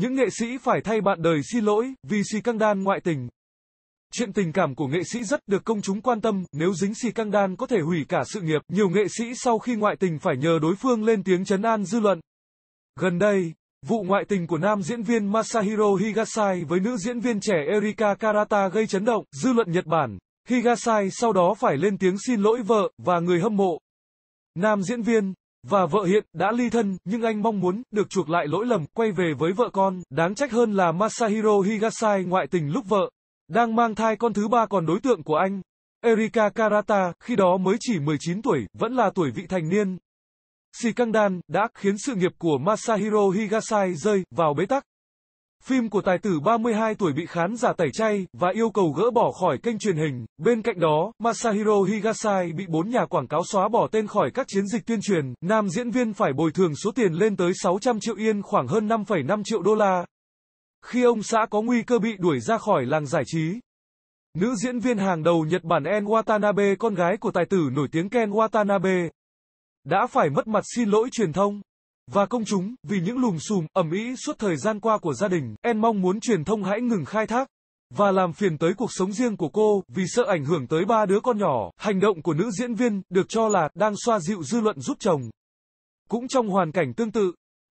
Những nghệ sĩ phải thay bạn đời xin lỗi vì xì căng đan ngoại tình. Chuyện tình cảm của nghệ sĩ rất được công chúng quan tâm, nếu dính xì căng đan có thể hủy cả sự nghiệp. Nhiều nghệ sĩ sau khi ngoại tình phải nhờ đối phương lên tiếng chấn an dư luận. Gần đây, vụ ngoại tình của nam diễn viên Masahiro Higasai với nữ diễn viên trẻ Erika Karata gây chấn động dư luận Nhật Bản. Higasai sau đó phải lên tiếng xin lỗi vợ và người hâm mộ. Nam diễn viên và vợ hiện đã ly thân, nhưng anh mong muốn được chuộc lại lỗi lầm, quay về với vợ con. Đáng trách hơn là Masahiro Higasai ngoại tình lúc vợ đang mang thai con thứ ba còn đối tượng của anh, Erika Karata, khi đó mới chỉ 19 tuổi, vẫn là tuổi vị thành niên. Sikandan đã khiến sự nghiệp của Masahiro Higasai rơi vào bế tắc. Phim của tài tử 32 tuổi bị khán giả tẩy chay và yêu cầu gỡ bỏ khỏi kênh truyền hình. Bên cạnh đó, Masahiro Higasai bị bốn nhà quảng cáo xóa bỏ tên khỏi các chiến dịch tuyên truyền. Nam diễn viên phải bồi thường số tiền lên tới 600 triệu yên khoảng hơn 5,5 triệu đô la. Khi ông xã có nguy cơ bị đuổi ra khỏi làng giải trí, nữ diễn viên hàng đầu Nhật Bản En Watanabe con gái của tài tử nổi tiếng Ken Watanabe đã phải mất mặt xin lỗi truyền thông và công chúng vì những lùm xùm ẩm ĩ suốt thời gian qua của gia đình. En mong muốn truyền thông hãy ngừng khai thác và làm phiền tới cuộc sống riêng của cô vì sợ ảnh hưởng tới ba đứa con nhỏ. Hành động của nữ diễn viên được cho là đang xoa dịu dư luận giúp chồng. Cũng trong hoàn cảnh tương tự,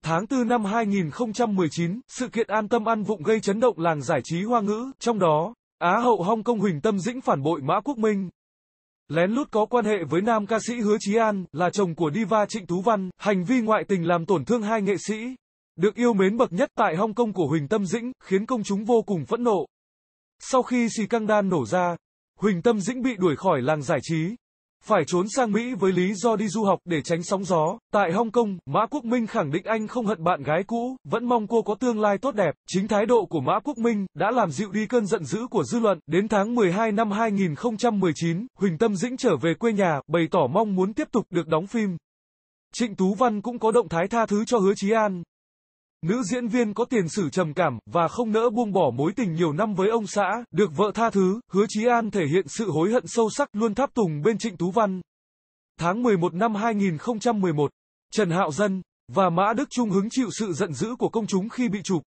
Tháng 4 năm 2019, sự kiện An Tâm Ăn Vụng gây chấn động làng giải trí hoa ngữ, trong đó, Á hậu Hong kong Huỳnh Tâm Dĩnh phản bội Mã Quốc Minh, Lén lút có quan hệ với nam ca sĩ Hứa Chí An, là chồng của diva Trịnh Tú Văn, hành vi ngoại tình làm tổn thương hai nghệ sĩ, được yêu mến bậc nhất tại Hong Kong của Huỳnh Tâm Dĩnh, khiến công chúng vô cùng phẫn nộ. Sau khi xì căng đan nổ ra, Huỳnh Tâm Dĩnh bị đuổi khỏi làng giải trí phải trốn sang Mỹ với lý do đi du học để tránh sóng gió. Tại Hong Kong, Mã Quốc Minh khẳng định anh không hận bạn gái cũ, vẫn mong cô có tương lai tốt đẹp. Chính thái độ của Mã Quốc Minh đã làm dịu đi cơn giận dữ của dư luận. Đến tháng 12 năm 2019, Huỳnh Tâm Dĩnh trở về quê nhà, bày tỏ mong muốn tiếp tục được đóng phim. Trịnh Tú Văn cũng có động thái tha thứ cho Hứa Chí An. Nữ diễn viên có tiền sử trầm cảm và không nỡ buông bỏ mối tình nhiều năm với ông xã, được vợ tha thứ, Hứa Chí An thể hiện sự hối hận sâu sắc luôn tháp tùng bên Trịnh Tú Văn. Tháng 11 năm 2011, Trần Hạo Dân và Mã Đức Trung hứng chịu sự giận dữ của công chúng khi bị chụp.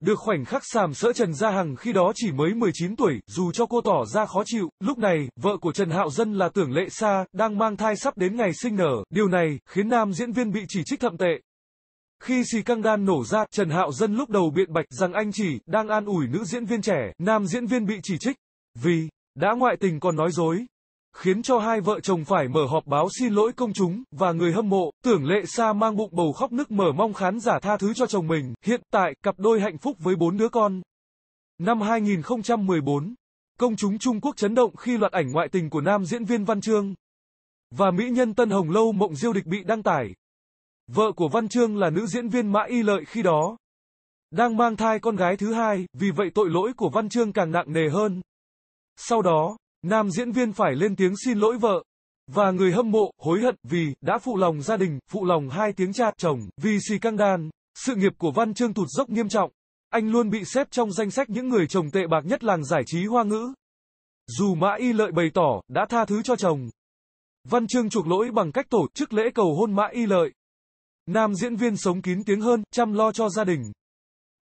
Được khoảnh khắc sàm sỡ Trần Gia Hằng khi đó chỉ mới 19 tuổi, dù cho cô tỏ ra khó chịu, lúc này, vợ của Trần Hạo Dân là Tưởng Lệ Sa, đang mang thai sắp đến ngày sinh nở, điều này, khiến nam diễn viên bị chỉ trích thậm tệ, khi xì căng đan nổ ra, Trần Hạo Dân lúc đầu biện bạch rằng anh chỉ đang an ủi nữ diễn viên trẻ, nam diễn viên bị chỉ trích, vì đã ngoại tình còn nói dối, khiến cho hai vợ chồng phải mở họp báo xin lỗi công chúng và người hâm mộ. Tưởng Lệ xa mang bụng bầu khóc nức mở mong khán giả tha thứ cho chồng mình. Hiện tại, cặp đôi hạnh phúc với bốn đứa con. Năm 2014, công chúng Trung Quốc chấn động khi loạt ảnh ngoại tình của nam diễn viên Văn Trương và mỹ nhân Tân Hồng Lâu Mộng Diêu Địch bị đăng tải. Vợ của Văn Trương là nữ diễn viên Mã Y Lợi khi đó. Đang mang thai con gái thứ hai, vì vậy tội lỗi của Văn Trương càng nặng nề hơn. Sau đó, nam diễn viên phải lên tiếng xin lỗi vợ. Và người hâm mộ, hối hận, vì, đã phụ lòng gia đình, phụ lòng hai tiếng cha, chồng, vì xì căng đan. Sự nghiệp của Văn Trương tụt dốc nghiêm trọng. Anh luôn bị xếp trong danh sách những người chồng tệ bạc nhất làng giải trí hoa ngữ. Dù Mã Y Lợi bày tỏ, đã tha thứ cho chồng. Văn Trương chuộc lỗi bằng cách tổ chức lễ cầu hôn Mã Y Lợi. Nam diễn viên sống kín tiếng hơn, chăm lo cho gia đình.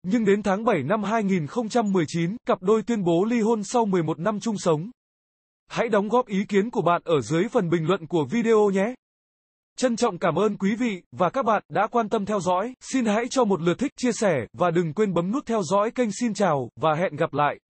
Nhưng đến tháng 7 năm 2019, cặp đôi tuyên bố ly hôn sau 11 năm chung sống. Hãy đóng góp ý kiến của bạn ở dưới phần bình luận của video nhé. Trân trọng cảm ơn quý vị và các bạn đã quan tâm theo dõi. Xin hãy cho một lượt thích, chia sẻ và đừng quên bấm nút theo dõi kênh Xin chào và hẹn gặp lại.